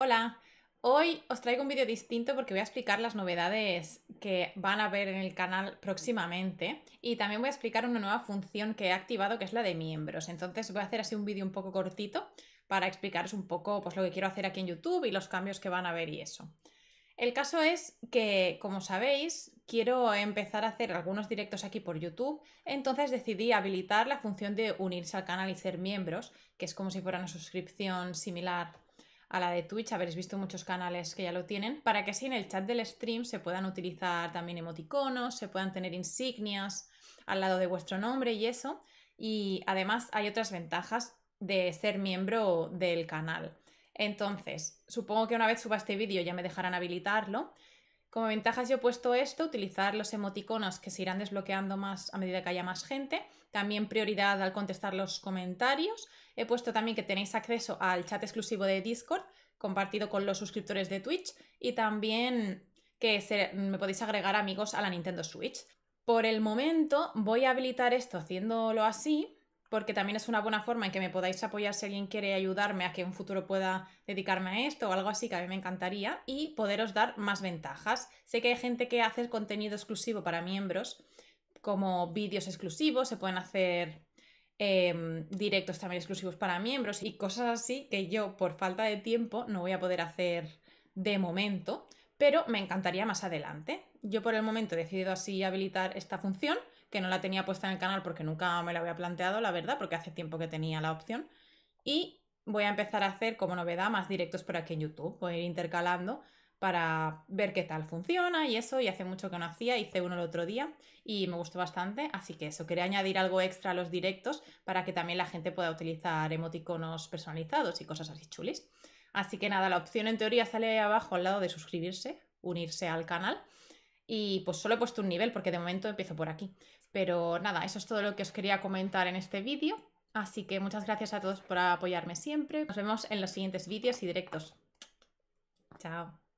Hola, hoy os traigo un vídeo distinto porque voy a explicar las novedades que van a ver en el canal próximamente y también voy a explicar una nueva función que he activado que es la de miembros. Entonces voy a hacer así un vídeo un poco cortito para explicaros un poco pues, lo que quiero hacer aquí en YouTube y los cambios que van a ver y eso. El caso es que, como sabéis, quiero empezar a hacer algunos directos aquí por YouTube, entonces decidí habilitar la función de unirse al canal y ser miembros, que es como si fuera una suscripción similar a la de Twitch, habréis visto muchos canales que ya lo tienen, para que así en el chat del stream se puedan utilizar también emoticonos, se puedan tener insignias al lado de vuestro nombre y eso. Y además hay otras ventajas de ser miembro del canal. Entonces, supongo que una vez suba este vídeo ya me dejarán habilitarlo, como ventajas yo he puesto esto, utilizar los emoticonos que se irán desbloqueando más a medida que haya más gente. También prioridad al contestar los comentarios. He puesto también que tenéis acceso al chat exclusivo de Discord, compartido con los suscriptores de Twitch. Y también que me podéis agregar amigos a la Nintendo Switch. Por el momento voy a habilitar esto haciéndolo así, porque también es una buena forma en que me podáis apoyar si alguien quiere ayudarme a que en un futuro pueda dedicarme a esto o algo así que a mí me encantaría y poderos dar más ventajas. Sé que hay gente que hace contenido exclusivo para miembros, como vídeos exclusivos, se pueden hacer em, directos también exclusivos para miembros y cosas así que yo por falta de tiempo no voy a poder hacer de momento, pero me encantaría más adelante. Yo por el momento he decidido así habilitar esta función que no la tenía puesta en el canal porque nunca me la había planteado, la verdad, porque hace tiempo que tenía la opción. Y voy a empezar a hacer como novedad más directos por aquí en YouTube, voy a ir intercalando para ver qué tal funciona y eso, y hace mucho que no hacía, hice uno el otro día y me gustó bastante, así que eso, quería añadir algo extra a los directos para que también la gente pueda utilizar emoticonos personalizados y cosas así chulis. Así que nada, la opción en teoría sale abajo al lado de suscribirse, unirse al canal y pues solo he puesto un nivel porque de momento empiezo por aquí. Pero nada, eso es todo lo que os quería comentar en este vídeo. Así que muchas gracias a todos por apoyarme siempre. Nos vemos en los siguientes vídeos y directos. Chao.